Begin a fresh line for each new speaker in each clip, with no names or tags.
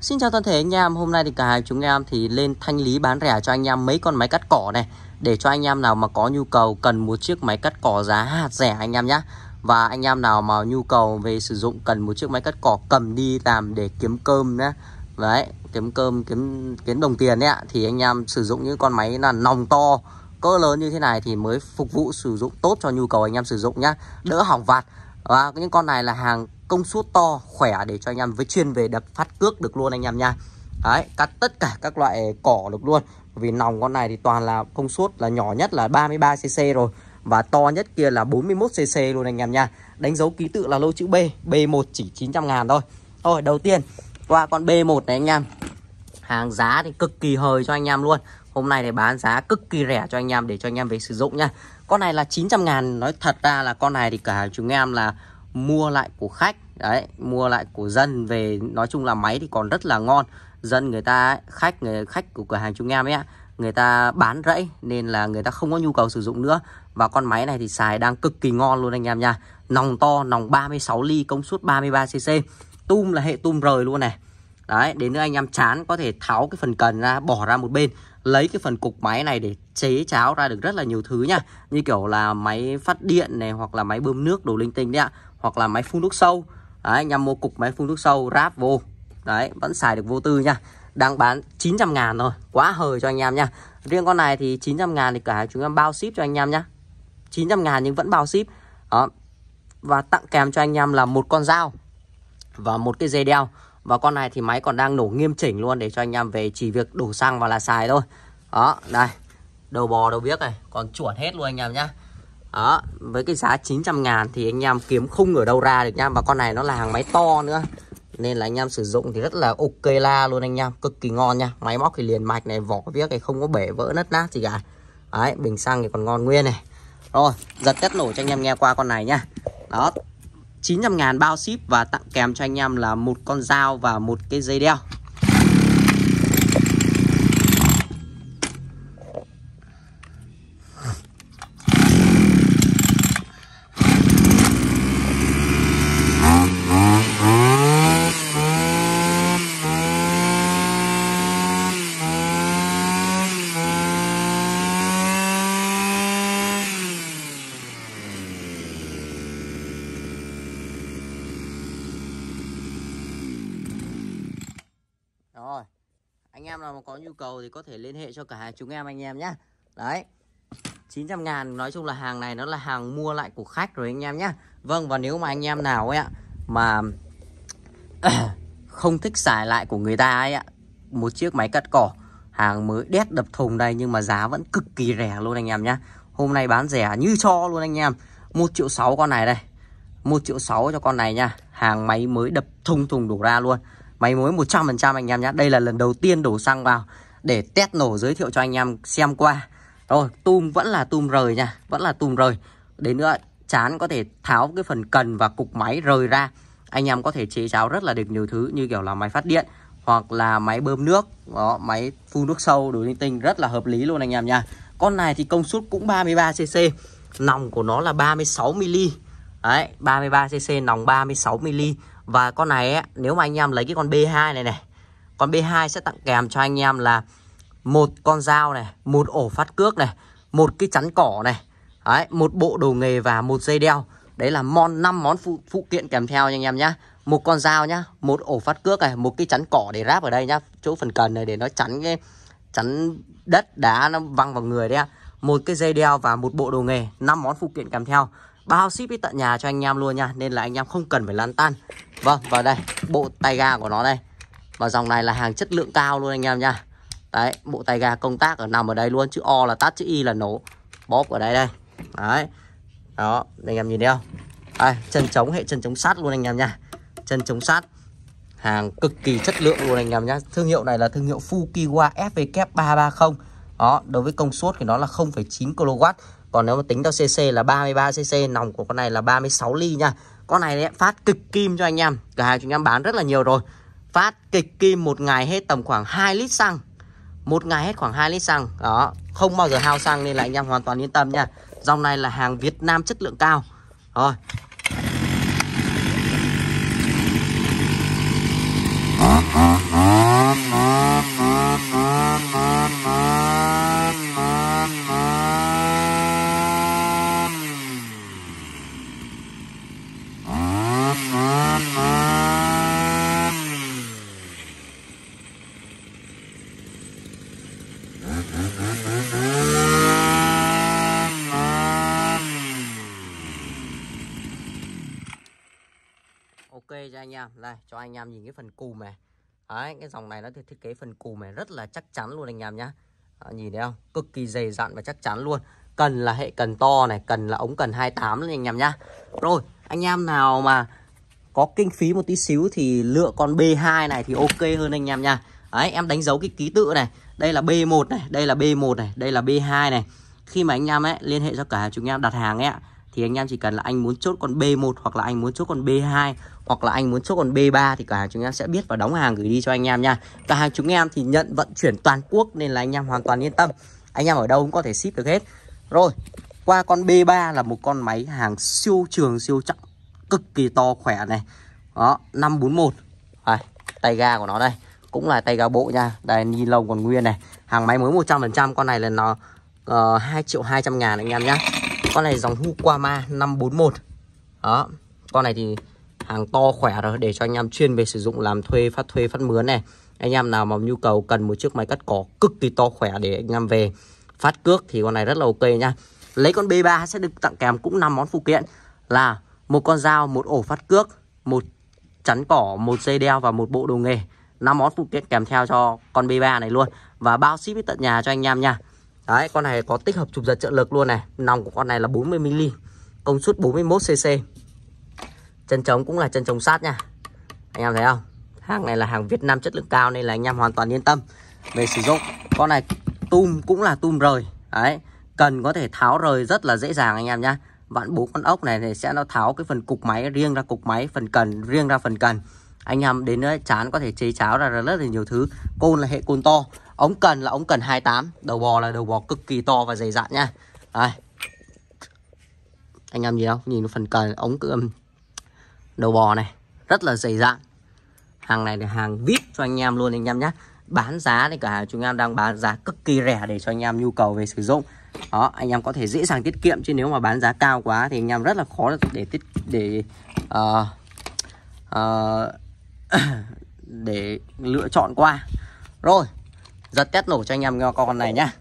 Xin chào toàn thể anh em, hôm nay thì cả hai chúng em thì lên thanh lý bán rẻ cho anh em mấy con máy cắt cỏ này Để cho anh em nào mà có nhu cầu cần một chiếc máy cắt cỏ giá hạt rẻ anh em nhé Và anh em nào mà nhu cầu về sử dụng cần một chiếc máy cắt cỏ cầm đi làm để kiếm cơm nhé Đấy, kiếm cơm, kiếm kiếm đồng tiền đấy Thì anh em sử dụng những con máy là nòng to cỡ lớn như thế này thì mới phục vụ sử dụng tốt cho nhu cầu anh em sử dụng nhé đỡ hỏng vặt và những con này là hàng công suất to khỏe để cho anh em với chuyên về đập phát cước được luôn anh em nha đấy cắt tất cả các loại cỏ được luôn vì nòng con này thì toàn là công suất là nhỏ nhất là 33 cc rồi và to nhất kia là 41 cc luôn anh em nha đánh dấu ký tự là lô chữ B B1 chỉ 900 ngàn thôi thôi đầu tiên qua con B1 này anh em hàng giá thì cực kỳ hời cho anh em luôn hôm nay thì bán giá cực kỳ rẻ cho anh em để cho anh em về sử dụng nha con này là 900 ngàn nói thật ra là con này thì cả chúng em là mua lại của khách đấy mua lại của dân về nói chung là máy thì còn rất là ngon dân người ta khách người khách của cửa hàng chúng em ấy người ta bán rẫy nên là người ta không có nhu cầu sử dụng nữa và con máy này thì xài đang cực kỳ ngon luôn anh em nha nòng to nòng 36 ly công suất 33 cc tum là hệ tum rời luôn này đấy đến nữa anh em chán có thể tháo cái phần cần ra bỏ ra một bên lấy cái phần cục máy này để chế cháo ra được rất là nhiều thứ nha như kiểu là máy phát điện này hoặc là máy bơm nước đồ linh tinh đấy ạ hoặc là máy phun nước sâu đấy em mua cục máy phun nước sâu ráp vô đấy vẫn xài được vô tư nha đang bán 900 ngàn thôi quá hời cho anh em nha riêng con này thì 900 ngàn thì cả chúng em bao ship cho anh em nhá 900 ngàn nhưng vẫn bao ship đó và tặng kèm cho anh em là một con dao và một cái dây đeo và con này thì máy còn đang nổ nghiêm chỉnh luôn để cho anh em về chỉ việc đổ xăng và là xài thôi. Đó, đây. Đầu bò đầu biếc này, còn chuẩn hết luôn anh em nhá. Đó, với cái giá 900 ngàn thì anh em kiếm không ở đâu ra được nhá Và con này nó là hàng máy to nữa Nên là anh em sử dụng thì rất là ok la luôn anh em Cực kỳ ngon nha Máy móc thì liền mạch này, vỏ viếc này không có bể vỡ nứt nát gì cả Đấy, bình xăng thì còn ngon nguyên này Rồi, giật test nổ cho anh em nghe qua con này nhá Đó, 900 ngàn bao ship và tặng kèm cho anh em là một con dao và một cái dây đeo em nào mà có nhu cầu thì có thể liên hệ cho cả hai chúng em anh em nhé đấy 900 ngàn nói chung là hàng này nó là hàng mua lại của khách rồi anh em nhé Vâng và nếu mà anh em nào ấy ạ mà không thích xài lại của người ta ấy ạ một chiếc máy cắt cỏ hàng mới đét đập thùng đây nhưng mà giá vẫn cực kỳ rẻ luôn anh em nhé hôm nay bán rẻ như cho luôn anh em một triệu sáu con này đây một triệu sáu cho con này nha hàng máy mới đập thùng thùng đổ ra luôn máy mối 100% anh em nhé Đây là lần đầu tiên đổ xăng vào để test nổ giới thiệu cho anh em xem qua Rồi tum vẫn là tum rời nha Vẫn là tum rời Đến nữa chán có thể tháo cái phần cần và cục máy rời ra Anh em có thể chế cháo rất là được nhiều thứ như kiểu là máy phát điện Hoặc là máy bơm nước Đó, Máy phun nước sâu đủ linh tinh rất là hợp lý luôn anh em nha Con này thì công suất cũng 33cc Nòng của nó là 36mm Đấy, 33cc nòng 36mm và con này ấy, nếu mà anh em lấy cái con B2 này này Con B2 sẽ tặng kèm cho anh em là một con dao này, một ổ phát cước này, một cái chắn cỏ này, đấy, một bộ đồ nghề và một dây đeo. Đấy là mon năm món phụ, phụ kiện kèm theo nha anh em nhá. Một con dao nhá, một ổ phát cước này, một cái chắn cỏ để ráp ở đây nhá, chỗ phần cần này để nó chắn cái chắn đất đá nó văng vào người đấy Một cái dây đeo và một bộ đồ nghề, năm món phụ kiện kèm theo bao ship đến tận nhà cho anh em luôn nha nên là anh em không cần phải lăn tan vâng vào đây bộ tay ga của nó đây và dòng này là hàng chất lượng cao luôn anh em nha đấy bộ tay ga công tác ở nằm ở đây luôn chữ o là tắt chữ y là nổ bóp ở đây đây đấy đó anh em nhìn đeo đây, chân chống hệ chân chống sắt luôn anh em nha chân chống sắt hàng cực kỳ chất lượng luôn anh em nhé thương hiệu này là thương hiệu Fukiwa FVK 330 đó đối với công suất thì nó là 0,9 kW còn nếu mà tính theo cc là 33 cc nòng của con này là 36 ly nha con này đấy, phát cực kim cho anh em cả hàng chúng em bán rất là nhiều rồi phát kịch kim một ngày hết tầm khoảng 2 lít xăng một ngày hết khoảng 2 lít xăng đó không bao giờ hao xăng nên là anh em hoàn toàn yên tâm nha dòng này là hàng Việt Nam chất lượng cao rồi ok cho anh em đây cho anh em nhìn cái phần cùm này Đấy, cái dòng này nó thiết kế phần cùm này rất là chắc chắn luôn anh em nhá à, nhìn thấy không cực kỳ dày dặn và chắc chắn luôn cần là hệ cần to này cần là ống cần 28 luôn anh em nhá rồi anh em nào mà có kinh phí một tí xíu thì lựa con B2 này thì ok hơn anh em nhá. Đấy, em đánh dấu cái ký tự này đây là B1 này đây là B1 này đây là B2 này khi mà anh em ấy liên hệ cho cả chúng em đặt hàng ấy thì anh em chỉ cần là anh muốn chốt con B1 hoặc là anh muốn chốt con B2 hoặc là anh muốn chốt con B3 thì cả hàng chúng em sẽ biết và đóng hàng gửi đi cho anh em nha. cả hàng chúng em thì nhận vận chuyển toàn quốc nên là anh em hoàn toàn yên tâm. Anh em ở đâu cũng có thể ship được hết. Rồi, qua con B3 là một con máy hàng siêu trường siêu trọng cực kỳ to khỏe này. Đó, 541. Đây, tay ga của nó đây. Cũng là tay ga bộ nha. Đây ni lông còn nguyên này. Hàng máy mới 100%, con này là nó uh, ờ, 2 triệu 200 ngàn anh em nhá con này dòng Hukama 541 đó con này thì hàng to khỏe rồi để cho anh em chuyên về sử dụng làm thuê phát thuê phát mướn này anh em nào mà nhu cầu cần một chiếc máy cắt cỏ cực kỳ to khỏe để anh em về phát cước thì con này rất là ok nha lấy con B3 sẽ được tặng kèm cũng 5 món phụ kiện là một con dao một ổ phát cước một chắn cỏ một dây đeo và một bộ đồ nghề năm món phụ kiện kèm theo cho con B3 này luôn và bao ship tận nhà cho anh em nha Đấy, con này có tích hợp chụp giật trợ lực luôn này. Nòng của con này là 40mm, công suất 41cc. Chân trống cũng là chân trống sát nha. Anh em thấy không? Hàng này là hàng Việt Nam chất lượng cao nên là anh em hoàn toàn yên tâm về sử dụng. Con này tum cũng là tum rời. Đấy, cần có thể tháo rời rất là dễ dàng anh em nhá. Vặn bốn con ốc này thì sẽ nó tháo cái phần cục máy riêng ra cục máy, phần cần riêng ra phần cần. Anh em đến chán có thể chế cháo ra rất là nhiều thứ. Côn là hệ côn to ống cần là ống cần 28 đầu bò là đầu bò cực kỳ to và dày dặn nha đây anh em gì không nhìn phần cần ống um, đầu bò này rất là dày dặn hàng này là hàng vip cho anh em luôn anh em nhé bán giá thì cả chúng em đang bán giá cực kỳ rẻ để cho anh em nhu cầu về sử dụng đó anh em có thể dễ dàng tiết kiệm chứ nếu mà bán giá cao quá thì anh em rất là khó để tiết để uh, uh, để lựa chọn qua rồi giật test nổ cho anh em con này nhá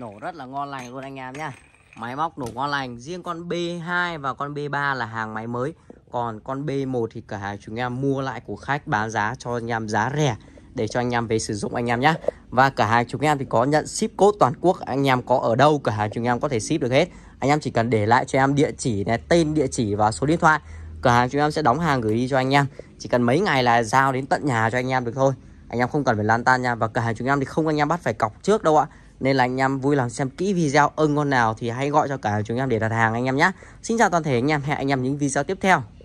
nổ rất là ngon lành luôn anh em nhá máy móc nổ ngon lành riêng con B2 và con B3 là hàng máy mới còn con B1 thì cả hàng chúng em mua lại của khách bán giá cho anh em giá rẻ để cho anh em về sử dụng anh em nhé và cả hàng chúng em thì có nhận ship code toàn quốc anh em có ở đâu cả hàng chúng em có thể ship được hết anh em chỉ cần để lại cho em địa chỉ này tên địa chỉ và số điện thoại cửa hàng chúng em sẽ đóng hàng gửi đi cho anh em chỉ cần mấy ngày là giao đến tận nhà cho anh em được thôi anh em không cần phải lan tan nha và cửa hàng chúng em thì không anh em bắt phải cọc trước đâu ạ nên là anh em vui lòng xem kỹ video ưng con nào thì hãy gọi cho cả chúng em để đặt hàng anh em nhé. Xin chào toàn thể anh em, hẹn anh em những video tiếp theo.